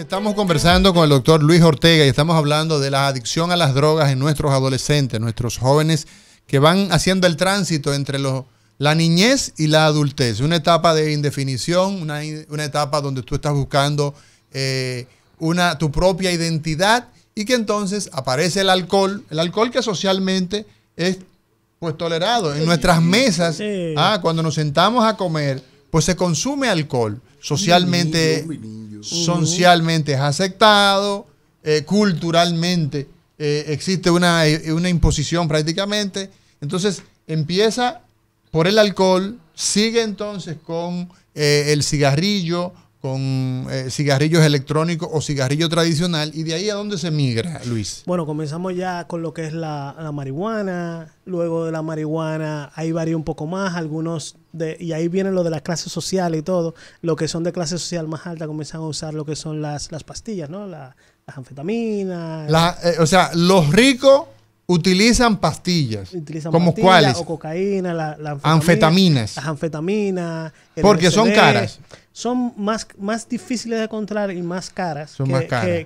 Estamos conversando con el doctor Luis Ortega y estamos hablando de la adicción a las drogas en nuestros adolescentes, nuestros jóvenes que van haciendo el tránsito entre la niñez y la adultez. Una etapa de indefinición, una, etapa donde tú estás buscando eh, una, tu propia identidad y que entonces aparece el alcohol, el alcohol que socialmente es pues tolerado. En nuestras mesas, ah, cuando nos sentamos a comer, pues se consume alcohol socialmente, socialmente es aceptado, eh, culturalmente eh, existe eh, una, imposición prácticamente. Entonces empieza por el alcohol, sigue entonces con el cigarrillo, con eh, cigarrillos electrónicos o cigarrillo tradicional. ¿Y de ahí a dónde se migra, Luis? Bueno, comenzamos ya con lo que es la, marihuana. Luego de la marihuana, ahí varía un poco más. Algunos, de, y ahí viene lo de las clases sociales y todo. Lo que son de clase social más alta comienzan a usar lo que son las, las pastillas, ¿no? La, las anfetaminas. Eh, o sea, los ricos utilizan pastillas. Utilizan ¿Como cuáles? O cocaína, las anfetaminas. Las anfetaminas. Porque son caras son más, más difíciles de encontrar y más caras,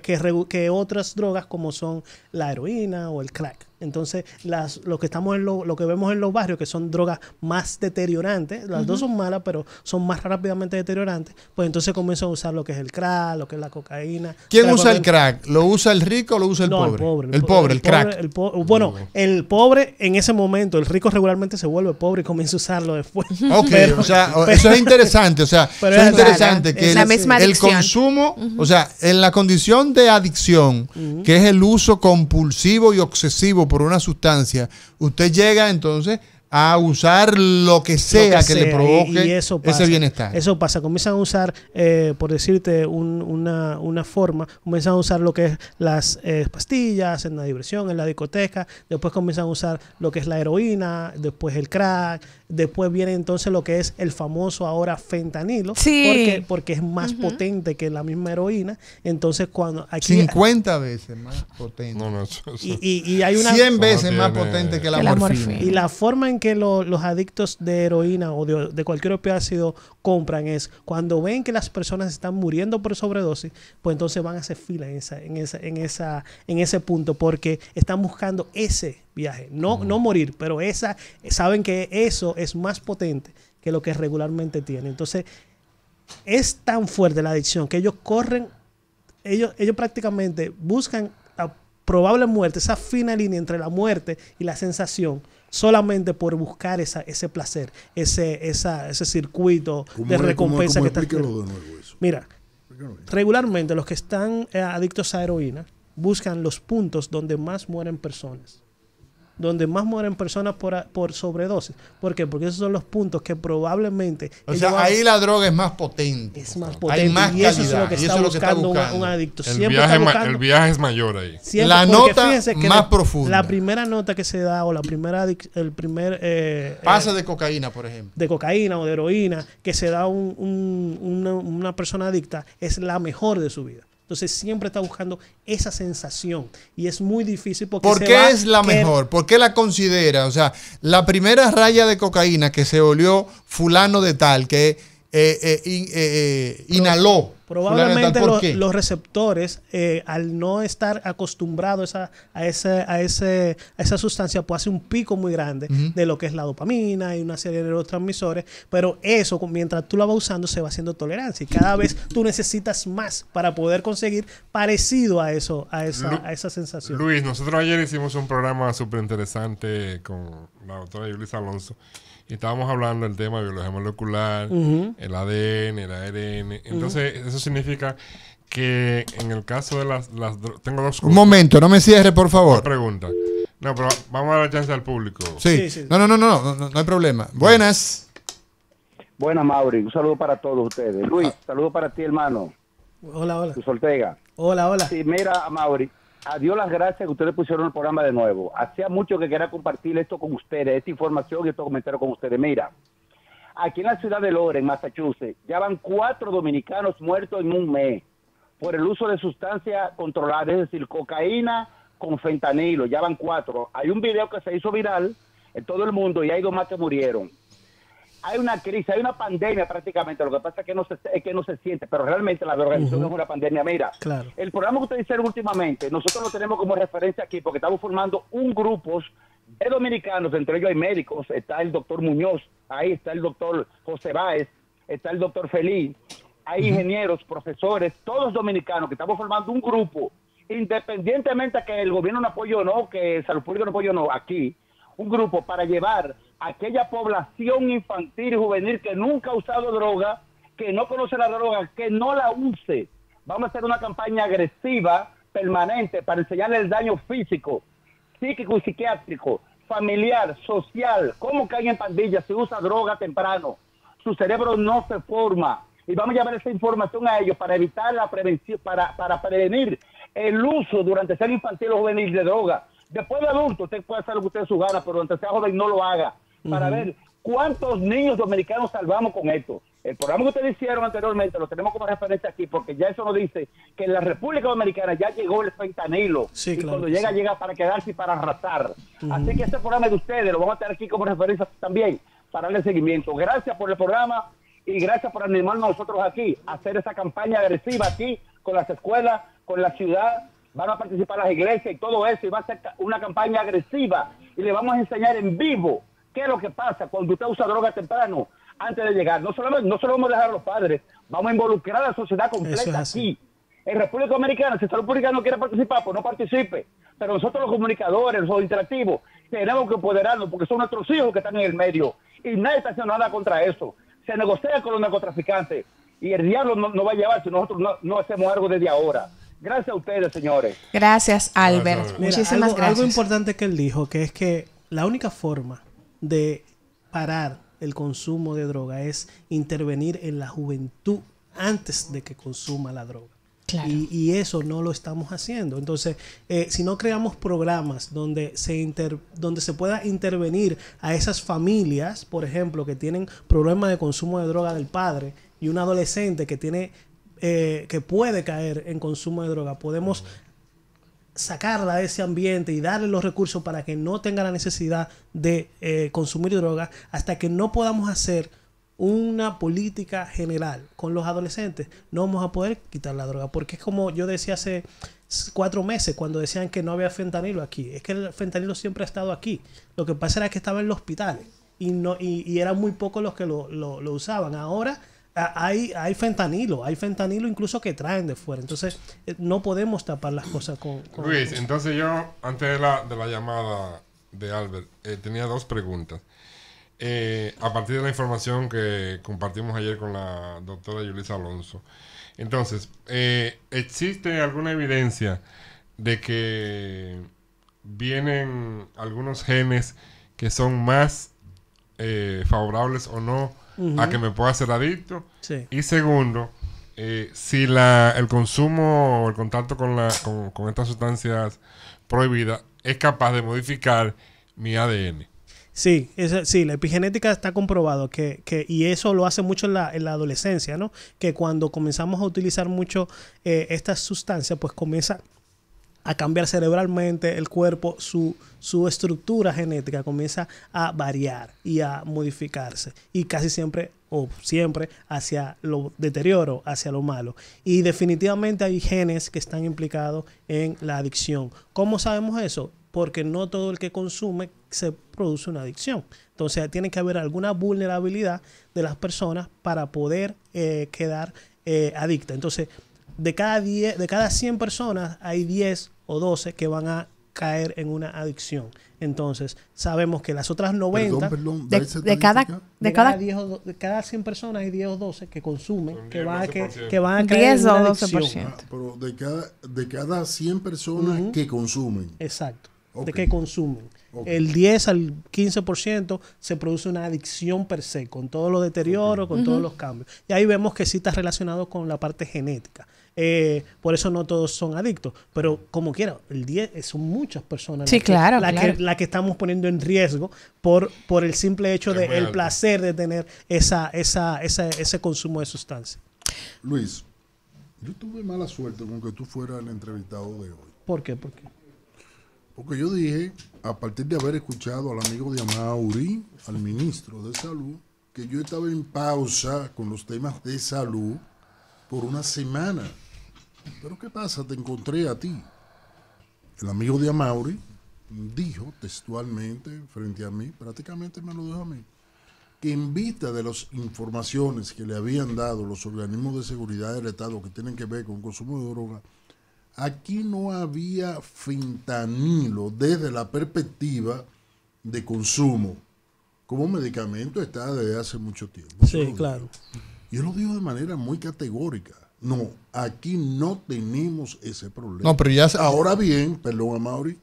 que, Que, otras drogas como son la heroína o el crack. Entonces, las, lo que estamos en lo, lo que vemos en los barrios, que son drogas más deteriorantes, las dos son malas, pero son más rápidamente deteriorantes, pues entonces comienzan a usar lo que es el crack, lo que es la cocaína. ¿Quién usa el crack? ¿Lo usa el rico o lo usa el pobre? El pobre, el, crack. el bueno, el pobre en ese momento, el rico regularmente se vuelve pobre y comienza a usarlo después. Ok, o sea, eso es interesante, o sea, interesante que el, consumo, o sea, en la condición de adicción, que es el uso compulsivo y obsesivo por una sustancia, usted llega entonces a usar lo que sea que, le provoque ese bienestar. Eso pasa, comienzan a usar, eh, por decirte una, forma, comienzan a usar lo que es las eh, pastillas en la diversión, en la discoteca, después comienzan a usar lo que es la heroína, después el crack, Después viene entonces lo que es el famoso ahora fentanilo, porque, porque es más potente que la misma heroína. Entonces cuando aquí 50 veces más potente. Y, hay una 100 veces más potente que la, morfina. Y la forma en que los adictos de heroína o de, de cualquier opioácido compran es cuando ven que las personas están muriendo por sobredosis, pues entonces van a hacer fila en esa en esa en ese punto porque están buscando ese viaje. No, no morir, pero esa, saben que eso es más potente que lo que regularmente tienen. Entonces, es tan fuerte la adicción que ellos corren, ellos, ellos prácticamente buscan la probable muerte, esa fina línea entre la muerte y la sensación, solamente por buscar esa, ese placer, ese, ese circuito de recompensa que está. Mira, regularmente los que están eh, adictos a heroína buscan los puntos donde más mueren personas donde más mueren personas por, por sobredosis. ¿Por qué? Porque esos son los puntos que probablemente... O sea, ahí la droga es más potente. Es más potente. y eso es lo que, está, buscando un, adicto. El viaje, es mayor ahí. la nota más profunda. La primera nota que se da o la primera... El primer... Eh, eh, Pasa de cocaína, por ejemplo. De cocaína o de heroína que se da un, un, una persona adicta es la mejor de su vida. Entonces siempre está buscando esa sensación y es muy difícil porque... ¿Por qué es la mejor? ¿Por qué la considera? O sea, la primera raya de cocaína que se olió fulano de tal, que eh, eh, eh, inhaló. Probablemente los, receptores, al no estar acostumbrados a, ese, esa sustancia, pues hace un pico muy grande de lo que es la dopamina y una serie de neurotransmisores. Pero eso, mientras tú la vas usando, se va haciendo tolerancia. Y cada vez tú necesitas más para poder conseguir parecido a eso, a esa, a esa sensación. Luis, nosotros ayer hicimos un programa súper interesante con la doctora Yulisa Alonso y estábamos hablando del tema de biología molecular, el ADN, el ARN. Entonces, eso significa que en el caso de las, las tengo dos Un momento, no me cierre, por favor. pregunta. No, pero vamos a dar chance al público. Sí. No, no, no, no, no, no, hay problema. Buenas. Buenas, Mauri. Un saludo para todos ustedes. Luis, ah. saludo para ti, hermano. Hola, hola. Tu Ortega. Hola, hola. Sí, mira, Mauri, a Dios las gracias que ustedes pusieron el programa de nuevo. Hacía mucho que quería compartir esto con ustedes, esta información y estos comentarios con ustedes. Mira, aquí en la ciudad de en Massachusetts, ya van cuatro dominicanos muertos en un mes por el uso de sustancias controladas, es decir, cocaína con fentanilo, ya van cuatro. Hay un video que se hizo viral en todo el mundo y hay dos más que murieron hay una crisis, hay una pandemia prácticamente. Lo que pasa es que no se, que no se siente, pero realmente la organización es una pandemia. Mira, claro. el programa que ustedes hicieron últimamente, nosotros lo tenemos como referencia aquí porque estamos formando un grupo de dominicanos, entre ellos hay médicos, está el doctor Muñoz, ahí está el doctor José Báez, está el doctor Feliz, hay ingenieros, profesores, todos dominicanos que estamos formando un grupo, independientemente que el gobierno no apoye o no, que Salud Pública no apoye o no, aquí, un grupo para llevar aquella población infantil y juvenil que nunca ha usado droga, que no conoce la droga, que no la use. Vamos a hacer una campaña agresiva, permanente, para enseñarle el daño físico, psíquico y psiquiátrico, familiar, social, cómo caen en pandillas si usa droga temprano. Su cerebro no se forma. Y vamos a llevar esa información a ellos para evitar la prevención, para, prevenir el uso durante ser infantil o juvenil de droga. Después de adulto, usted puede hacer lo que usted su gana, pero durante sea joven no lo haga para ver cuántos niños dominicanos salvamos con esto. El programa que ustedes hicieron anteriormente lo tenemos como referencia aquí, porque ya eso nos dice que en la República Dominicana ya llegó el fentanilo. Sí, y cuando llega, llega para quedarse y para arrasar. Así que este programa de ustedes lo vamos a tener aquí como referencia también para darle seguimiento. Gracias por el programa y gracias por animarnos nosotros aquí a hacer esa campaña agresiva aquí con las escuelas, con la ciudad. Van a participar las iglesias y todo eso, y va a ser una campaña agresiva. Y le vamos a enseñar en vivo ¿Qué es lo que pasa cuando usted usa droga temprano? Antes de llegar, no solo, no vamos a dejar a los padres, vamos a involucrar a la sociedad completa es aquí. En República Dominicana, si el Estado no quiere participar, pues no participe. Pero nosotros los comunicadores, los interactivos, tenemos que empoderarnos porque son nuestros hijos que están en el medio. Y nadie está haciendo nada contra eso. Se negocia con los narcotraficantes. Y el diablo no, va a llevar si nosotros no, hacemos algo desde ahora. Gracias a ustedes, señores. Gracias, Albert. Muchísimas gracias. Algo importante que él dijo, que es que la única forma de parar el consumo de droga es intervenir en la juventud antes de que consuma la droga. Y, eso no lo estamos haciendo. Entonces, eh, si no creamos programas donde se, inter, donde se pueda intervenir a esas familias, por ejemplo, que tienen problemas de consumo de droga del padre y un adolescente que tiene eh, que puede caer en consumo de droga, podemos sacarla de ese ambiente y darle los recursos para que no tenga la necesidad de eh, consumir drogas hasta que no podamos hacer una política general con los adolescentes, no vamos a poder quitar la droga, porque es como yo decía hace cuatro meses cuando decían que no había fentanilo aquí, es que el fentanilo siempre ha estado aquí, lo que pasa era que estaba en los hospitales y, no, y, eran muy pocos los que lo, lo usaban, ahora hay, fentanilo, hay fentanilo incluso que traen de fuera. Entonces, eh, no podemos tapar las cosas con. Luis, entonces yo, antes de la, llamada de Albert, eh, tenía dos preguntas. Eh, a partir de la información que compartimos ayer con la doctora Yulisa Alonso. Entonces, ¿existe alguna evidencia de que vienen algunos genes que son más favorables o no? a que me pueda hacer adicto. Y segundo, eh, si la, el consumo o el contacto con, la, con, estas sustancias prohibidas es capaz de modificar mi ADN. Sí, sí, la epigenética está comprobado que, y eso lo hace mucho en la, en la adolescencia, ¿no? Que cuando comenzamos a utilizar mucho eh, estas sustancias, pues comienza a cambiar cerebralmente el cuerpo, su, su estructura genética comienza a variar y a modificarse. Y casi siempre o siempre hacia lo deterioro, hacia lo malo. Y definitivamente hay genes que están implicados en la adicción. ¿Cómo sabemos eso? Porque no todo el que consume se produce una adicción. Entonces tiene que haber alguna vulnerabilidad de las personas para poder eh, quedar eh, adicta. Entonces, de cada, 10, de cada 100 personas hay 10 o 12 que van a caer en una adicción. Entonces, sabemos que las otras 90 de, de, cada, de, cada, de cada 100 personas hay 10 o 12 que consumen, que van, a que, que van a 10 o 12%. pero de cada, 100 personas que consumen. Exacto. De que consumen. El 10 al 15% se produce una adicción per se, con todos los deterioros, con todos los cambios. Y ahí vemos que sí está relacionado con la parte genética. Eh, por eso no todos son adictos. Pero como quiera, el 10 eh, son muchas personas las, que, la que, estamos poniendo en riesgo por, por el simple hecho del de placer de tener esa, esa, esa, ese consumo de sustancias. Luis, yo tuve mala suerte con que tú fueras el entrevistado de hoy. ¿Por qué? ¿Por qué? Porque yo dije, a partir de haber escuchado al amigo de Amauri, al ministro de Salud, que yo estaba en pausa con los temas de salud por una semana. Pero ¿qué pasa? Te encontré a ti. El amigo de Amaury dijo textualmente frente a mí, prácticamente me lo dijo a mí, que en vista de las informaciones que le habían dado los organismos de seguridad del Estado que tienen que ver con consumo de droga, aquí no había fentanilo desde la perspectiva de consumo. Como medicamento está desde hace mucho tiempo. Sí, claro. Yo lo digo de manera muy categórica. No, aquí no tenemos ese problema. No, Ahora bien, perdón, a Mauri,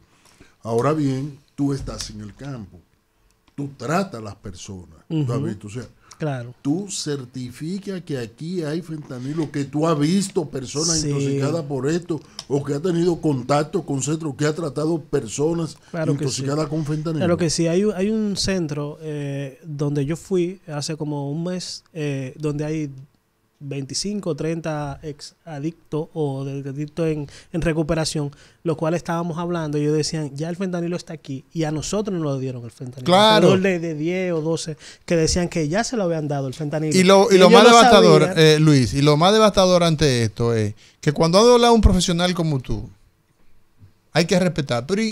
ahora bien, tú estás en el campo, tú tratas a las personas, ¿tú O sea, tú certificas que aquí hay fentanilo, que tú has visto personas intoxicadas por esto, o que ha tenido contacto con centros que ha tratado personas intoxicadas con fentanilo. Claro que sí, hay un, hay un centro eh, donde yo fui hace como un mes, eh, donde hay 25, 30 ex adictos o de adictos en, recuperación, lo cual estábamos hablando, ellos decían, ya el fentanilo está aquí y a nosotros nos lo dieron el fentanilo. Claro. De, de 10 o 12 que decían que ya se lo habían dado el fentanilo. Y lo, más devastador, eh, Luis, y lo más devastador ante esto es que cuando ha hablado un profesional como tú, hay que respetar. Pero y,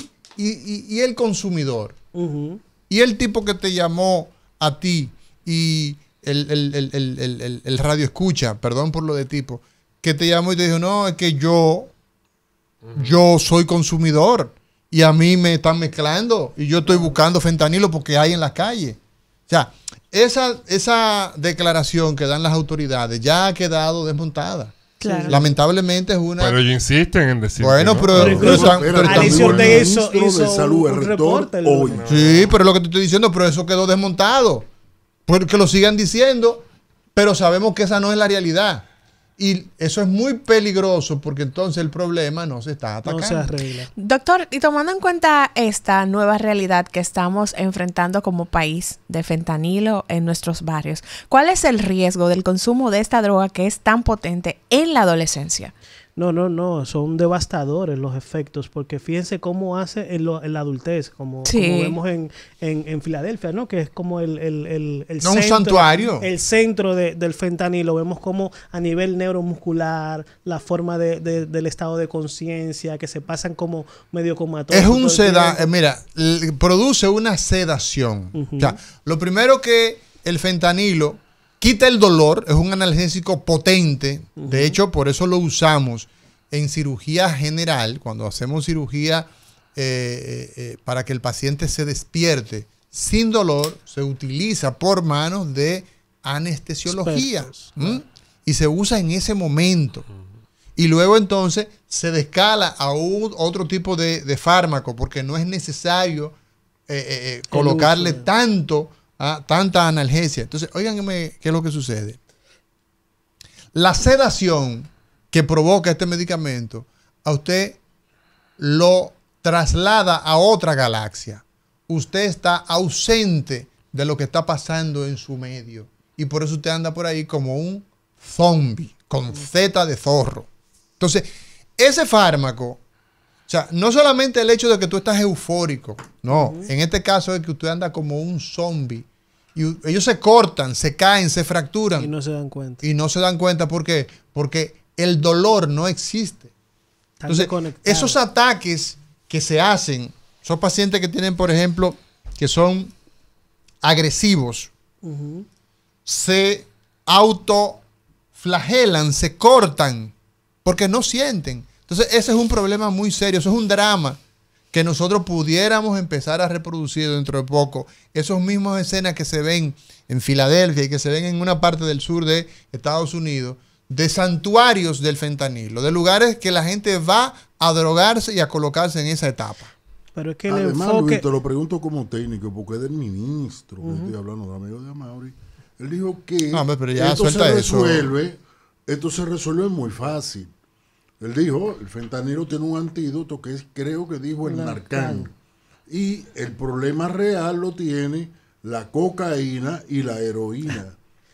el consumidor, y el tipo que te llamó a ti y el, radio escucha, perdón por lo de tipo, que te llamó y te dijo, no, es que yo, yo soy consumidor y a mí me están mezclando y yo estoy buscando fentanilo porque hay en las calles. O sea, esa, esa declaración que dan las autoridades ya ha quedado desmontada. Lamentablemente es una. Pero ellos insisten en decir. Bueno, pero. pero, pero, Sí, pero lo que te estoy diciendo, pero eso quedó desmontado. Que lo sigan diciendo, pero sabemos que esa no es la realidad. Y eso es muy peligroso porque entonces el problema no se está atacando. Doctor, y tomando en cuenta esta nueva realidad que estamos enfrentando como país de fentanilo en nuestros barrios, ¿cuál es el riesgo del consumo de esta droga que es tan potente en la adolescencia? No, no, no, son devastadores los efectos, porque fíjense cómo hace en, la adultez, como, vemos en, Filadelfia, ¿no? Que es como el, el, centro, santuario. El centro del fentanilo, vemos como a nivel neuromuscular, la forma del estado de conciencia, que se pasan como medio comatoso. Es un seda, eh, mira, produce una sedación. lo primero que el fentanilo Quita el dolor, es un analgésico potente. De hecho, por eso lo usamos en cirugía general, cuando hacemos cirugía eh, eh, eh, para que el paciente se despierte sin dolor, se utiliza por manos de anestesiología y se usa en ese momento. Y luego entonces se descala a otro tipo de, fármaco porque no es necesario colocarle tanto Ah, tanta analgesia. Entonces, óiganme qué es lo que sucede. La sedación que provoca este medicamento a usted lo traslada a otra galaxia. Usted está ausente de lo que está pasando en su medio. Y por eso usted anda por ahí como un zombie, con Z de zorro. Entonces, ese fármaco, o sea, no solamente el hecho de que tú estás eufórico, no, en este caso es que usted anda como un zombie ellos se cortan, se caen, se fracturan. Y no se dan cuenta. Y no se dan cuenta, ¿por qué? Porque el dolor no existe. Entonces, esos ataques que se hacen, son pacientes que tienen, por ejemplo, que son agresivos, se autoflagelan, se cortan, porque no sienten. Entonces, ese es un problema muy serio, eso es un drama que nosotros pudiéramos empezar a reproducir dentro de poco esos mismos escenas que se ven en Filadelfia y que se ven en una parte del sur de Estados Unidos, de santuarios del fentanilo, de lugares que la gente va a drogarse y a colocarse en esa etapa. Pero es que el Además, Luis, te lo pregunto como técnico, porque es del ministro, estoy hablando de amigo de Amauri, él dijo que esto, se resuelve, esto se resuelve muy fácil él dijo, el fentanilo tiene un antídoto que es, creo que dijo el Narcán. Y el problema real lo tiene la cocaína y la heroína.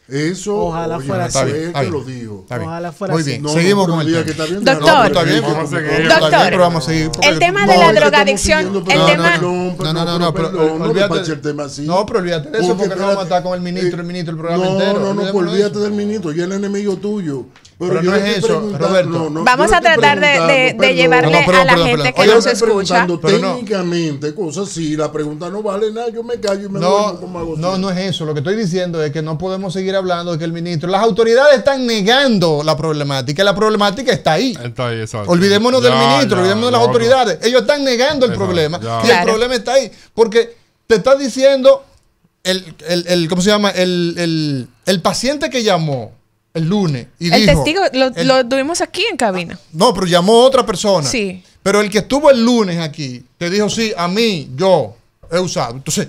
Eso ojalá fuera así. que lo dijo. Ojalá fuera así. seguimos con el tema. Está doctor, doctor, el tema de la drogadicción, el no, no, no, no, pero olvídate no tema así. No, pero olvídate de eso porque, no vamos a estar con el ministro, eh, el ministro, el programa entero. No, no, no, olvídate del ministro, y el enemigo tuyo. Pero, no es eso, Roberto. Vamos a tratar de, de, llevarle a la gente que nos escucha. técnicamente cosas así, la pregunta no vale nada, yo me callo y me no, como No, no es eso. Lo que estoy diciendo es que no podemos seguir hablando de que el ministro, las autoridades están negando la problemática. La problemática está ahí. Está ahí exacto. Olvidémonos del ministro, olvidémonos de las autoridades. Ellos están negando el problema. Y el problema está ahí. Porque te está diciendo el, ¿cómo se llama? el, el paciente que llamó el lunes y el testigo lo, tuvimos aquí en cabina. Ah, no, pero llamó otra persona. Sí. Pero el que estuvo el lunes aquí te dijo, sí, a mí, yo he usado. Entonces,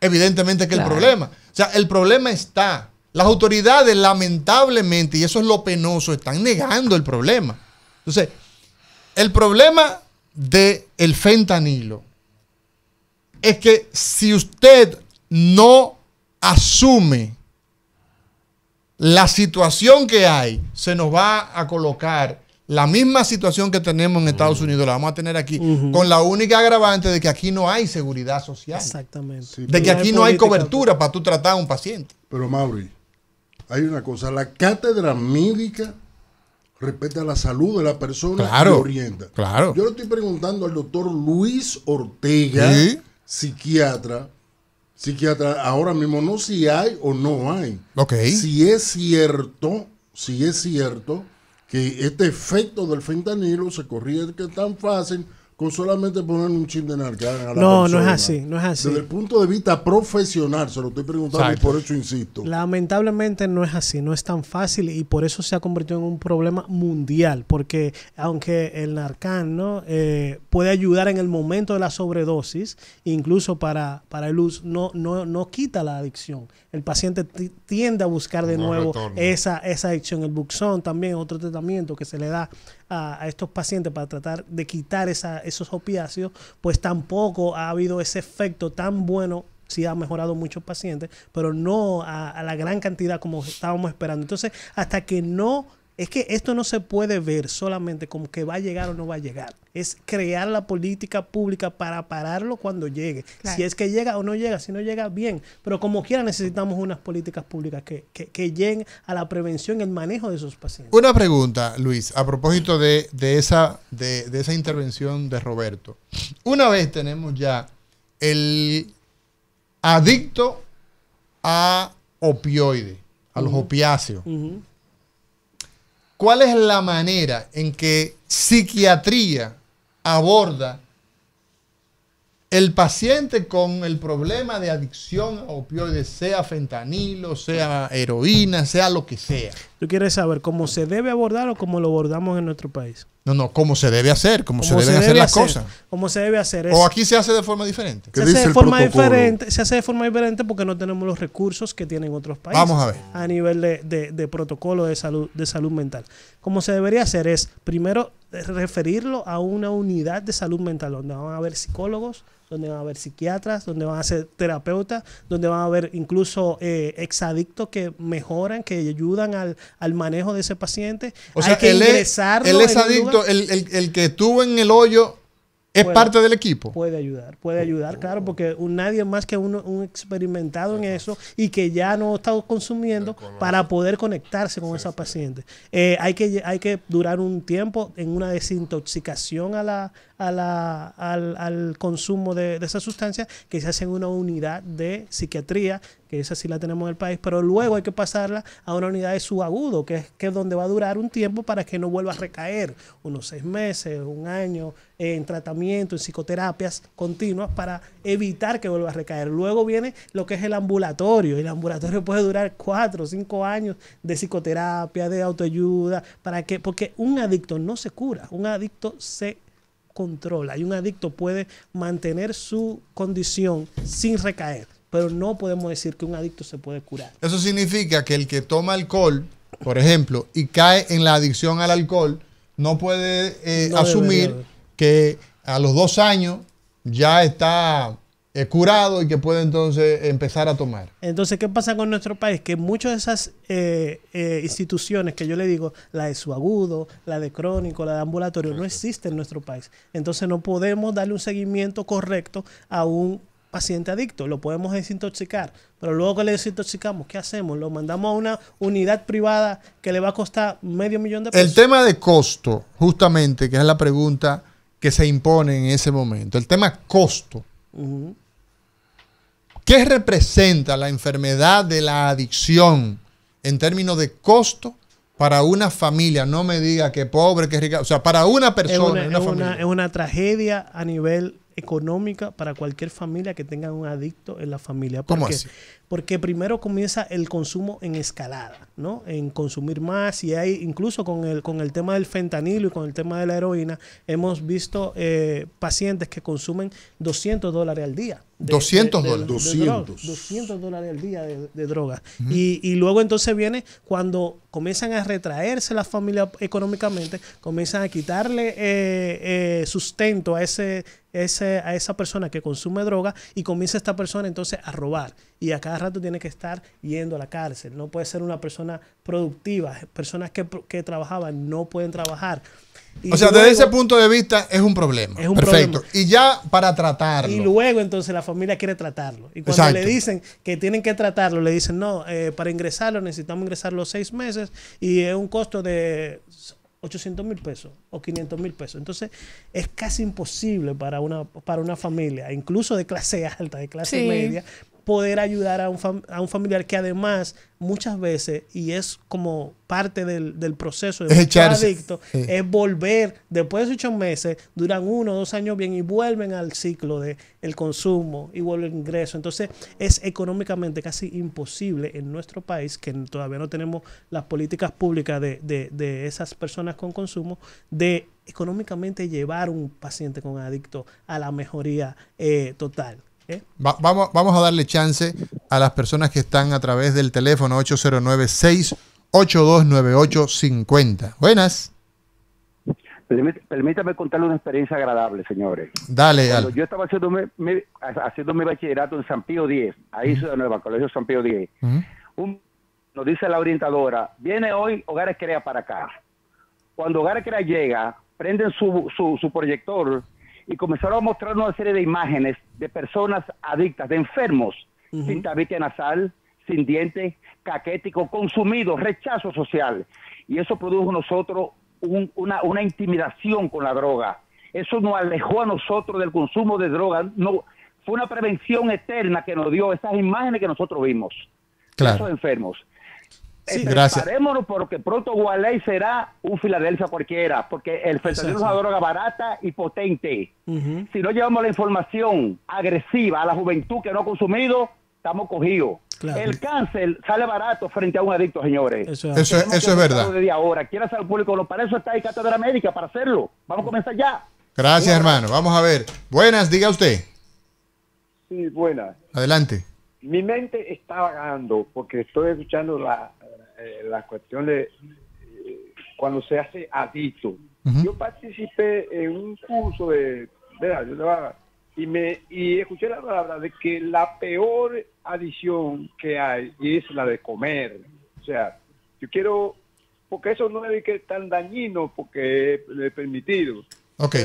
evidentemente que el problema. O sea, el problema está. Las autoridades, lamentablemente, y eso es lo penoso, están negando el problema. Entonces, el problema del el fentanilo es que si usted no asume la situación que hay se nos va a colocar la misma situación que tenemos en Estados Unidos la vamos a tener aquí, con la única agravante de que aquí no hay seguridad social. Exactamente. de que aquí no hay cobertura para tú tratar a un paciente. Pero Mauri, hay una cosa, la cátedra médica respeta la salud de la persona claro, orienta. Claro. Yo le estoy preguntando al doctor Luis Ortega, psiquiatra, psiquiatra ahora mismo, no si hay o no hay. Okay. Si es cierto, si es cierto que este efecto del fentanilo se corría tan fácil con solamente poner un chip de narcán No, no es así, no es así. Desde el punto de vista profesional, se lo estoy preguntando y por eso insisto. Lamentablemente no es así, no es tan fácil y por eso se ha convertido en un problema mundial, porque aunque el narcan ¿no? Eh, puede ayudar en el momento de la sobredosis, incluso para, para el uso, no, no, no quita la adicción. El paciente tiende a buscar de nuevo esa, esa adicción. El buxón también, otro tratamiento que se le da a, estos pacientes para tratar de quitar esa, esos opiáceos, pues tampoco ha habido ese efecto tan bueno. Sí ha mejorado muchos pacientes, pero no a, a la gran cantidad como estábamos esperando. Entonces, hasta que no es que esto no se puede ver solamente como que va a llegar o no va a llegar. Es crear la política pública para pararlo cuando llegue. Si es que llega o no llega, si no llega, bien. Pero como quiera necesitamos unas políticas públicas que, que, lleguen a la prevención y el manejo de esos pacientes. Una pregunta, Luis, a propósito de, esa, de, esa intervención de Roberto. Una vez tenemos ya el adicto a opioides, a los opiáceos. ¿Cuál es la manera en que psiquiatría aborda el paciente con el problema de adicción a opioides, sea fentanilo, sea heroína, sea lo que sea? ¿Tú quieres saber cómo se debe abordar o cómo lo abordamos en nuestro país? No, no, cómo se debe hacer, cómo, se deben hacer las cosas. Cómo se debe hacer O aquí se hace de forma diferente. Se hace de forma diferente, se hace de forma diferente porque no tenemos los recursos que tienen otros países. Vamos a ver. A nivel de, protocolo de salud, de salud mental. Cómo se debería hacer es primero referirlo a una unidad de salud mental donde van a haber psicólogos, donde van a haber psiquiatras, donde van a ser terapeutas, donde van a haber incluso eh, exadictos que mejoran, que ayudan al, al, manejo de ese paciente. O sea, que el, el, el, que estuvo en el hoyo es parte del equipo. Puede ayudar, puede ayudar, claro, porque un, nadie más que uno, un experimentado en eso y que ya no está consumiendo para poder conectarse con esa paciente. Eh, hay, que, hay que durar un tiempo en una desintoxicación a la, a la, al, consumo de, de esa sustancia que se hace en una unidad de psiquiatría que esa sí la tenemos en el país, pero luego hay que pasarla a una unidad de subagudo, que es, que es donde va a durar un tiempo para que no vuelva a recaer, unos seis meses, un año, en tratamiento, en psicoterapias continuas para evitar que vuelva a recaer. Luego viene lo que es el ambulatorio. y El ambulatorio puede durar cuatro o cinco años de psicoterapia, de autoayuda, para que, porque un adicto no se cura, un adicto se controla y un adicto puede mantener su condición sin recaer pero no podemos decir que un adicto se puede curar. Eso significa que el que toma alcohol, por ejemplo, y cae en la adicción al alcohol, no puede eh, asumir que a los dos años ya está eh, curado y que puede entonces empezar a tomar. Entonces, ¿qué pasa con nuestro país? Que muchas de esas eh, instituciones que yo le digo, la de su agudo, la de crónico, la de ambulatorio, no existe en nuestro país. Entonces, no podemos darle un seguimiento correcto a un paciente adicto, lo podemos desintoxicar, pero luego que le desintoxicamos, ¿qué hacemos? Lo mandamos a una unidad privada que le va a costar medio millón de pesos. El tema de costo, justamente, que es la pregunta que se impone en ese momento, el tema costo. ¿Qué representa la enfermedad de la adicción en términos de costo para una familia? No me diga que pobre, que rica, o sea, para una persona. Es una, una tragedia a nivel económica para cualquier familia que tenga un adicto en la familia. Porque primero comienza el consumo en escalada, ¿no? En consumir más y hay, incluso con el, con el tema del fentanilo y con el tema de la heroína, hemos visto eh, pacientes que consumen 200 dólares al día. 200 dólares. 200. dólares al día de, droga. y, y, luego entonces viene cuando comienzan a retraerse las familias económicamente, comienzan a quitarle eh, eh, sustento a, ese, ese, a esa persona que consume droga y comienza esta persona entonces a robar. Y a cada rato tiene que estar yendo a la cárcel. No puede ser una persona productiva. Personas que, que trabajaban no pueden trabajar o sea, desde ese punto de vista es un problema. Perfecto. Y ya para tratarlo. Y luego entonces la familia quiere tratarlo. Y cuando le dicen que tienen que tratarlo, le dicen, no, eh, para ingresarlo necesitamos ingresar seis meses y es un costo de 800 mil pesos o 500 mil pesos. Entonces es casi imposible para una, para una familia, incluso de clase alta, de clase media, poder ayudar a un, a un familiar que además muchas veces, y es como parte del, proceso de adicto adicto, es volver después de ocho meses, duran uno o dos años bien y vuelven al ciclo del el consumo y vuelven al ingreso. Entonces es económicamente casi imposible en nuestro país, que todavía no tenemos las políticas públicas de, de esas personas con consumo, de económicamente llevar un paciente con adicto a la mejoría eh, total vamos, vamos a darle chance a las personas que están a través del teléfono 809 682 50 Buenas. Permítame contarle una experiencia agradable, señores. Dale, yo estaba haciendo mi, bachillerato en San Pío 10, ahí uh Nueva, Colegio San Pío 10, nos dice la orientadora, viene hoy Hogares Crea para acá. Cuando Hogares Crea llega, prenden su, su, su proyector y comenzaron a mostrarnos una serie de imágenes de personas adictas, de enfermos, sin tabique nasal, sin dientes, caquético, consumido, rechazo social. Y eso produjo a nosotros una, intimidación con la droga. Eso nos alejó a nosotros del consumo de droga. No, fue una prevención eterna que nos dio esas imágenes que nosotros vimos. Claro. Esos enfermos. Sí, eh, preparémonos porque pronto Gualey será un Filadelfia cualquiera, porque el fentanil es una droga barata y potente. Si no llevamos la información agresiva a la juventud que no ha consumido, estamos cogidos. El cáncer sale barato frente a un adicto, señores. Eso, es, eso es verdad. Desde ahora, quiera ser público, no, para eso está ahí Cátedra América, para hacerlo. Vamos a comenzar ya. Gracias, hermano. Vamos a ver. Buenas, diga usted. Sí, buenas. Adelante. Mi mente está vagando porque estoy escuchando la, las eh, la cuestión de eh, cuando se hace adicto. Yo participé en un curso de, y me escuché la palabra de que la peor adicción que hay es la de comer. O sea, yo quiero porque eso no es que tan dañino porque es permitido. Okay.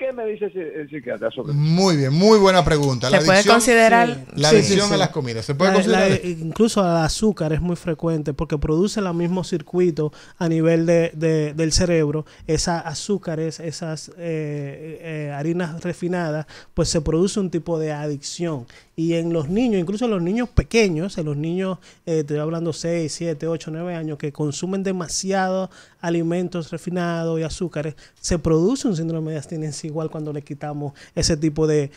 ¿Qué me dice el psiquiatra Muy bien, muy buena pregunta. ¿Se la puede considerar la adicción a las comidas? incluso el azúcar es muy frecuente porque produce El mismo circuito a nivel del cerebro. Esas azúcares, esas eh, eh, harinas refinadas, pues se produce un tipo de adicción y en los niños, incluso en los niños pequeños, en los niños, eh, estoy hablando 6, 7, 8, 9 años, que consumen demasiados alimentos refinados y azúcares, se produce un síndrome de abstinencia igual cuando le quitamos ese tipo de,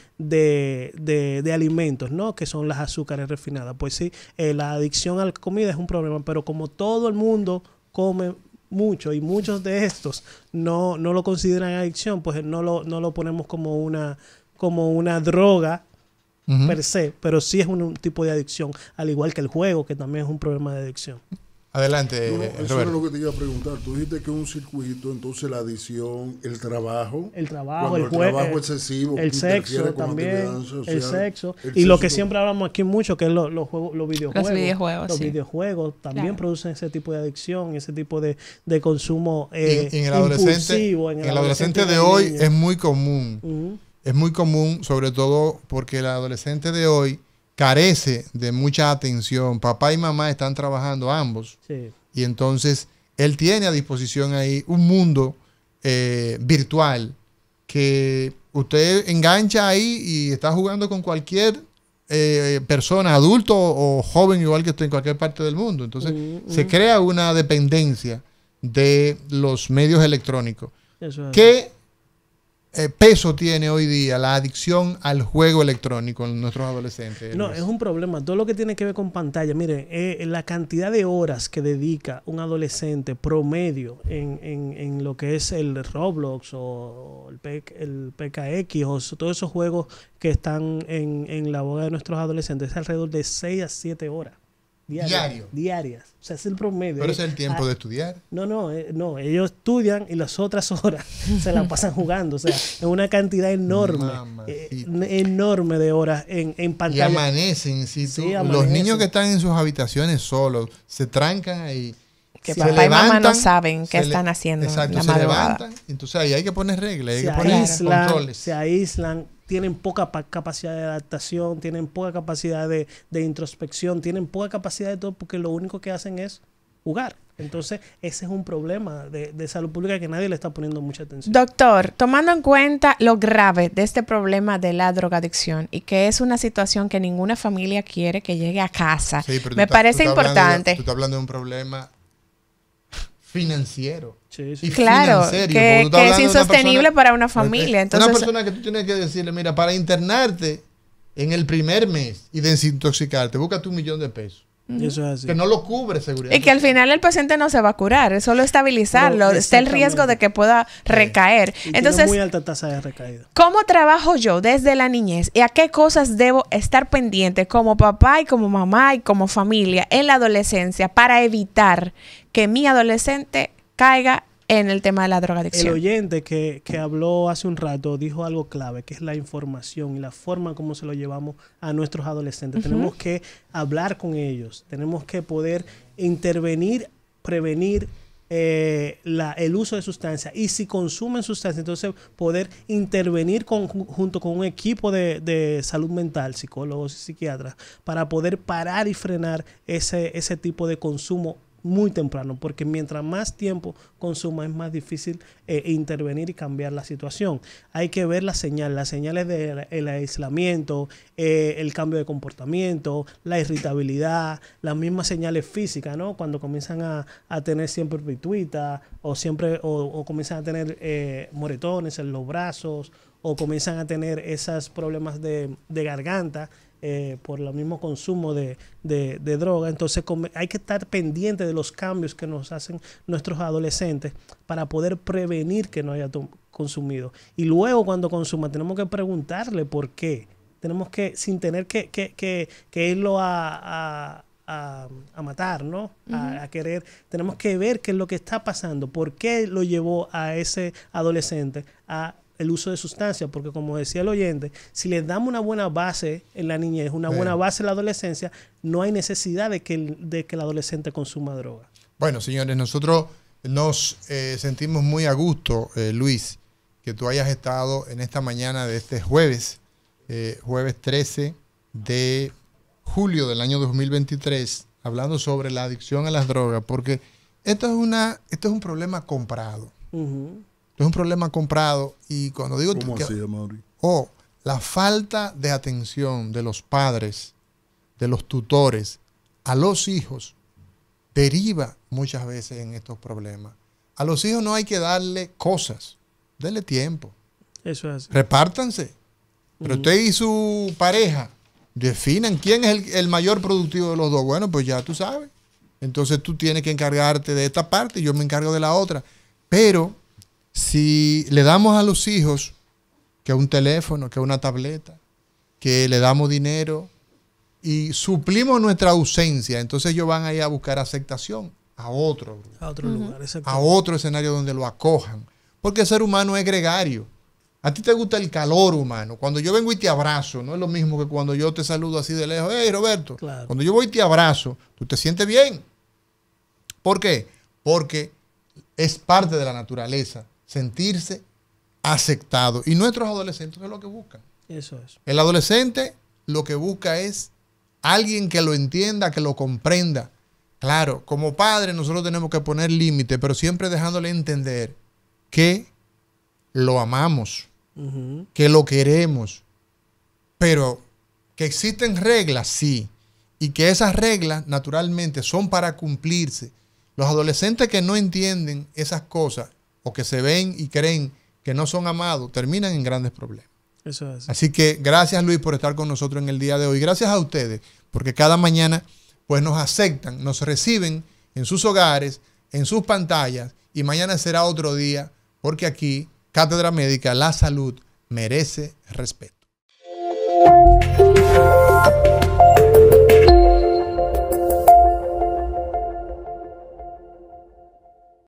alimentos, ¿no? Que son las azúcares refinadas. Pues sí, eh, la adicción a la comida es un problema, pero como todo el mundo come mucho y muchos de estos no, no lo consideran adicción, pues no lo, no lo ponemos como una, como una droga per se, pero sí es un, tipo de adicción, al igual que el juego, que también es un problema de adicción. Adelante. eso era lo que te iba a preguntar. Tú dijiste que un circuito, entonces la adicción, el trabajo. El trabajo, el, el eh, excesivo. El sexo también. el sexo. y lo que siempre hablamos aquí mucho, que es los videojuegos. Los videojuegos. también producen ese tipo de adicción, ese tipo de, consumo eh, en el adolescente, de hoy es muy común es muy común, sobre todo porque el adolescente de hoy carece de mucha atención. Papá y mamá están trabajando ambos. Y entonces él tiene a disposición ahí un mundo eh, virtual que usted engancha ahí y está jugando con cualquier eh, persona, adulto o joven, igual que estoy en cualquier parte del mundo. Entonces se crea una dependencia de los medios electrónicos. Eso es eh, peso tiene hoy día la adicción al juego electrónico en nuestros adolescentes? No, es un problema. Todo lo que tiene que ver con pantalla, mire, eh, la cantidad de horas que dedica un adolescente promedio en, en, lo que es el Roblox o el, PKX o todos esos juegos que están en, en la boga de nuestros adolescentes es alrededor de 6 a 7 horas. Diario. Diarias. O sea, es el promedio. Pero es el tiempo ah, de estudiar. No, no, eh, no. Ellos estudian y las otras horas se las pasan jugando. O sea, es una cantidad enorme. Eh, enorme de horas en, pantalla. Y amanecen, si Los niños que están en sus habitaciones solos se trancan ahí. Que papá y mamá no saben qué están haciendo. Exacto, se levantan. Entonces ahí hay que poner reglas, hay que poner controles. Se aíslan, tienen poca capacidad de adaptación, tienen poca capacidad de, introspección, tienen poca capacidad de todo porque lo único que hacen es jugar. Entonces, ese es un problema de, salud pública que nadie le está poniendo mucha atención. Doctor, tomando en cuenta lo grave de este problema de la drogadicción y que es una situación que ninguna familia quiere que llegue a casa, me parece importante. hablando de un problema financiero. Y claro, que, es insostenible para una familia. Eh, entonces, una persona que tú tienes que decirle, mira, para internarte en el primer mes y desintoxicarte, búscate un millón de pesos. Que no lo cubre seguridad. Y que al final el paciente no se va a curar, es solo estabilizarlo. está el riesgo de que pueda recaer. Entonces, muy alta tasa de recaída. ¿Cómo trabajo yo desde la niñez y a qué cosas debo estar pendiente como papá y como mamá y como familia en la adolescencia para evitar que mi adolescente caiga en el tema de la drogadicción. El oyente que, habló hace un rato dijo algo clave, que es la información y la forma como se lo llevamos a nuestros adolescentes. Tenemos que hablar con ellos, tenemos que poder intervenir, prevenir eh, el uso de sustancias y si consumen sustancias, entonces poder intervenir con, junto con un equipo de, salud mental, psicólogos y psiquiatras, para poder parar y frenar ese, ese tipo de consumo muy temprano, porque mientras más tiempo consuma es más difícil eh, intervenir y cambiar la situación. Hay que ver las señales, las señales del aislamiento, eh, el cambio de comportamiento, la irritabilidad, las mismas señales físicas, ¿no? Cuando comienzan a, tener siempre pituita o siempre o, comienzan a tener eh, moretones en los brazos o comienzan a tener esos problemas de, de garganta eh, por el mismo consumo de, de, droga. Entonces hay que estar pendiente de los cambios que nos hacen nuestros adolescentes para poder prevenir que no haya consumido. Y luego cuando consuma tenemos que preguntarle por qué. Tenemos que, sin tener que, irlo a, a a, matar, ¿no? a, querer. Tenemos que ver qué es lo que está pasando, por qué lo llevó a ese adolescente a el uso de sustancias, porque como decía el oyente, si les damos una buena base en la niñez, una buena base en la adolescencia, no hay necesidad de que el, de que el adolescente consuma droga. Bueno, señores, nosotros nos eh, sentimos muy a gusto, eh, Luis, que tú hayas estado en esta mañana de este jueves, eh, jueves 13 de julio del año 2023, hablando sobre la adicción a las drogas, porque esto es, una, esto es un problema comprado es un problema comprado y cuando digo ¿Cómo oh, la falta de atención de los padres, de los tutores a los hijos deriva muchas veces en estos problemas. A los hijos no hay que darle cosas, denle tiempo. Eso es. Repártanse. Pero usted y su pareja definan quién es el, el, mayor productivo de los dos. Bueno, pues ya tú sabes. Entonces tú tienes que encargarte de esta parte y yo me encargo de la otra. Pero si le damos a los hijos que un teléfono, que una tableta, que le damos dinero y suplimos nuestra ausencia, entonces ellos van a ir a buscar aceptación a otro, a otro lugar, a otro escenario donde lo acojan, porque el ser humano es gregario. A ti te gusta el calor humano. Cuando yo vengo y te abrazo, no es lo mismo que cuando yo te saludo así de lejos. Hey, Roberto. Cuando yo voy y te abrazo, tú te sientes bien. ¿Por qué? Porque es parte de la naturaleza sentirse aceptado. Y nuestros adolescentes es lo que buscan. Eso es. El adolescente lo que busca es alguien que lo entienda, que lo comprenda. Claro, como padre nosotros tenemos que poner límite, pero siempre dejándole entender que lo amamos, que lo queremos, pero que existen reglas, sí, y que esas reglas naturalmente son para cumplirse. Los adolescentes que no entienden esas cosas o que se ven y creen que no son amados, terminan en grandes problemas. así. que gracias Luis por estar con nosotros en el día de hoy. Gracias a ustedes, porque cada mañana pues nos aceptan, nos reciben en sus hogares, en sus pantallas y mañana será otro día, porque aquí, Cátedra Médica, la salud merece respeto.